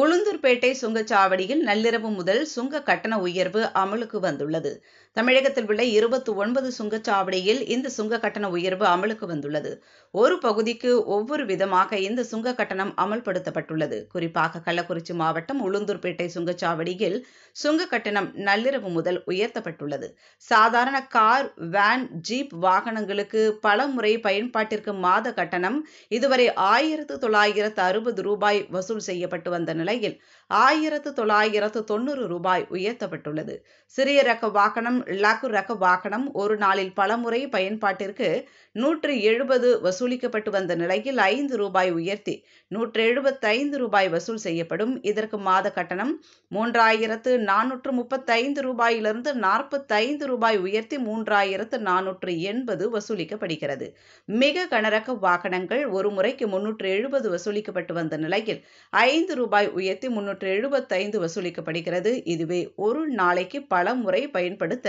உளுந்தூர்பேட்டை சுங்கச்சாவடியில் நள்ளிரவு முதல் சுங்க கட்டண உயர்வு அமலுக்கு வந்துள்ளது தமிழகத்தில் உள்ள இருபத்தி ஒன்பது சுங்கச்சாவடியில் இந்த சுங்க கட்டண உயர்வு அமலுக்கு வந்துள்ளது ஒரு பகுதிக்கு ஒவ்வொரு விதமாக இந்த சுங்க கட்டணம் அமல்படுத்தப்பட்டுள்ளது குறிப்பாக கள்ளக்குறிச்சி மாவட்டம் உளுந்தூர்பேட்டை சுங்கச்சாவடியில் சுங்க கட்டணம் நள்ளிரவு முதல் உயர்த்தப்பட்டுள்ளது சாதாரண கார் வேன் ஜீப் வாகனங்களுக்கு பல முறை பயன்பாட்டிற்கு மாத கட்டணம் இதுவரை ஆயிரத்து தொள்ளாயிரத்து அறுபது ரூபாய் வசூல் செய்யப்பட்டு வந்தன நிலையில் ஆயிரத்து தொள்ளாயிரத்து தொண்ணூறு ரூபாய் உயர்த்தப்பட்டுள்ளது சிறிய ரக வாகனம் லகு ரக வாகனம் ஒரு நாளில் பலமுறை பயன்பாட்டிற்கு நூற்று எழுபது வசூலிக்கப்பட்டு வந்த நிலையில் ஐந்து ரூபாய் உயர்த்தி நூற்று எழுபத்தைந்து ரூபாய் வசூல் செய்யப்படும் இதற்கு மாத கட்டணம் மூன்றாயிரத்து நானூற்று முப்பத்தைந்து ரூபாயிலிருந்து நாற்பத்தைந்து ரூபாய் உயர்த்தி மூன்றாயிரத்து நானூற்று எண்பது வசூலிக்கப்படுகிறது மிக கனரக வாகனங்கள் ஒரு முறைக்கு முன்னூற்று எழுபது வசூலிக்கப்பட்டு வந்த நிலையில் ஐந்து ரூபாய் உயர்த்தி முன்னூற்று எழுபத்தைந்து வசூலிக்கப்படுகிறது இதுவே ஒரு நாளைக்கு பல முறை பயன்படுத்த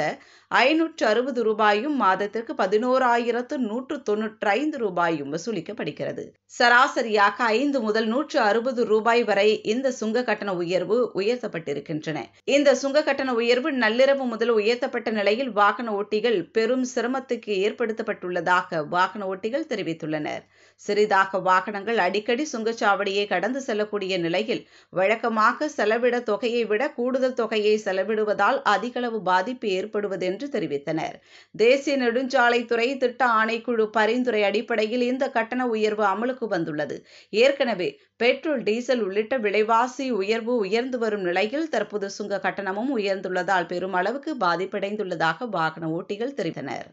ஐநூற்று அறுபது ரூபாயும் மாதத்திற்கு பதினோராயிரத்து நூற்று தொன்னூற்றி ஐந்து ரூபாயும் வசூலிக்கப்படுகிறது சராசரியாக ஐந்து முதல் நூற்று அறுபது ரூபாய் வரை இந்த சுங்க கட்டண உயர்வு உயர்த்தப்பட்டிருக்கின்றன இந்த சுங்க கட்டண உயர்வு நள்ளிரவு முதல் உயர்த்தப்பட்ட நிலையில் வாகன ஓட்டிகள் பெரும் சிரமத்துக்கு ஏற்படுத்தப்பட்டுள்ளதாக வாகன ஓட்டிகள் தெரிவித்துள்ளனர் சிறிதாக வாகனங்கள் அடிக்கடி சுங்கச்சாவடியை கடந்து செல்லக்கூடிய நிலையில் வழக்கமாக செலவிட தொகையை விட கூடுதல் தொகையை செலவிடுவதால் அதிகளவு பாதிப்பு ஏற்படுவதென்று தெரிவித்தனர் தேசிய நெடுஞ்சாலைத்துறை திட்ட ஆணைக்குழு பரிந்துரை அடிப்படையில் இந்த கட்டண உயர்வு அமலுக்கு வந்துள்ளது ஏற்கனவே பெட்ரோல் டீசல் உள்ளிட்ட விலைவாசி உயர்வு உயர்ந்து வரும் நிலையில் தற்போது சுங்க கட்டணமும் உயர்ந்துள்ளதால் பெருமளவுக்கு பாதிப்படைந்துள்ளதாக வாகன ஓட்டிகள் தெரிவித்தனர்